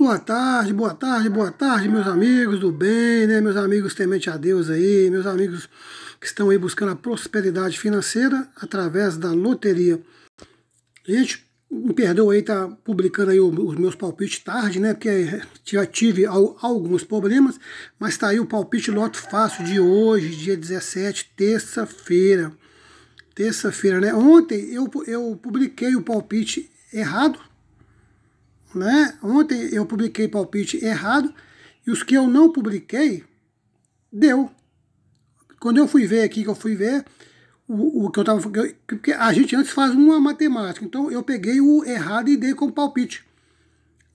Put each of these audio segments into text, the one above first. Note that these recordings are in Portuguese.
Boa tarde, boa tarde, boa tarde, meus amigos do bem, né? Meus amigos temente a Deus aí, meus amigos que estão aí buscando a prosperidade financeira através da loteria. Gente, me perdoa aí tá publicando aí os meus palpites tarde, né? Porque já tive alguns problemas, mas tá aí o palpite loto fácil de hoje, dia 17, terça-feira. Terça-feira, né? Ontem eu, eu publiquei o palpite errado, né? Ontem eu publiquei palpite errado e os que eu não publiquei, deu. Quando eu fui ver aqui, que eu fui ver o, o que eu estava. Porque a gente antes faz uma matemática, então eu peguei o errado e dei como palpite.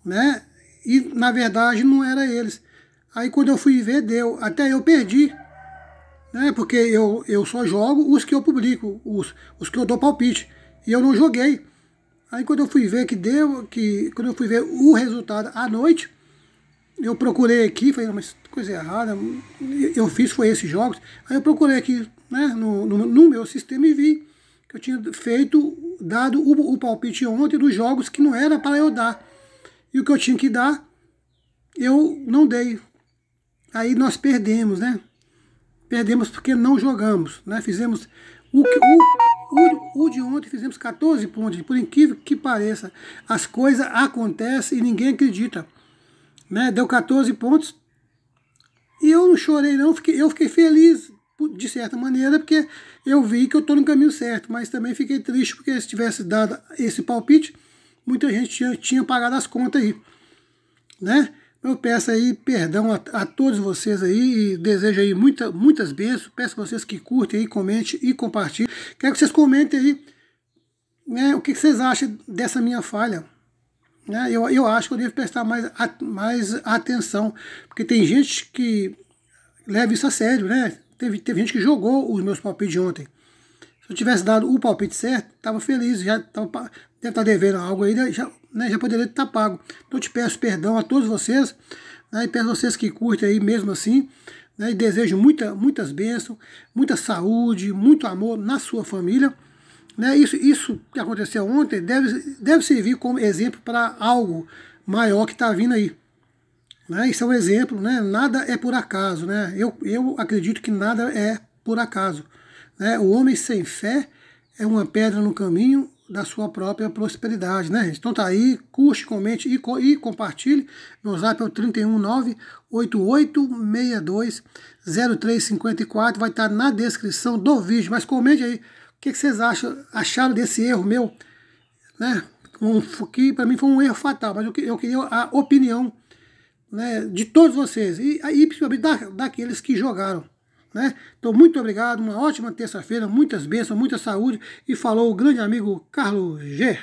Né? E na verdade não era eles. Aí quando eu fui ver, deu. Até eu perdi. Né? Porque eu, eu só jogo os que eu publico, os, os que eu dou palpite. E eu não joguei. Aí quando eu fui ver que deu, que quando eu fui ver o resultado à noite, eu procurei aqui, falei, mas coisa errada, eu fiz foi esses jogos. Aí eu procurei aqui né, no, no, no meu sistema e vi que eu tinha feito, dado o, o, palpite ontem dos jogos que não era para eu dar. E o que eu tinha que dar, eu não dei. Aí nós perdemos, né? Perdemos porque não jogamos, né? Fizemos o que, o ontem fizemos 14 pontos. Por incrível que pareça, as coisas acontecem e ninguém acredita. Né? Deu 14 pontos. E eu não chorei, não. Fiquei, eu fiquei feliz, de certa maneira, porque eu vi que eu estou no caminho certo. Mas também fiquei triste, porque se tivesse dado esse palpite, muita gente tinha, tinha pagado as contas aí. Né? Eu peço aí perdão a, a, todos vocês aí e desejo aí muita, muitas bênçãos. Peço a vocês que curtem aí, comentem e compartilhem. Quero que vocês comentem aí né, o que vocês acham dessa minha falha? Né, eu, eu acho que eu devo prestar mais, mais atenção, porque tem gente que leva isso a sério, né? Teve, teve gente que jogou os meus palpites de ontem. Se eu tivesse dado o palpite certo, estava feliz, já tava, deve estar tá devendo algo aí, já, né, já poderia estar tá pago. Então eu te peço perdão a todos vocês, né, e peço a vocês que curtem aí mesmo assim, né, e desejo muita, muitas bênçãos, muita saúde, muito amor na sua família né? Isso, isso que aconteceu ontem deve, deve servir como exemplo para algo maior que está vindo aí. Né? Isso é um exemplo, né? nada é por acaso. Né? Eu, eu acredito que nada é por acaso. Né? O homem sem fé é uma pedra no caminho da sua própria prosperidade, né, Então tá aí, curte, comente e, e compartilhe. Meu zap é o 319-8862-0354, vai estar tá na descrição do vídeo, mas comente aí o que vocês acham, acharam desse erro meu? Né? Um, que para mim foi um erro fatal, mas eu, eu queria a opinião né, de todos vocês e, e principalmente da, daqueles que jogaram. Né? Então, muito obrigado, uma ótima terça-feira, muitas bênçãos, muita saúde e falou o grande amigo Carlos G.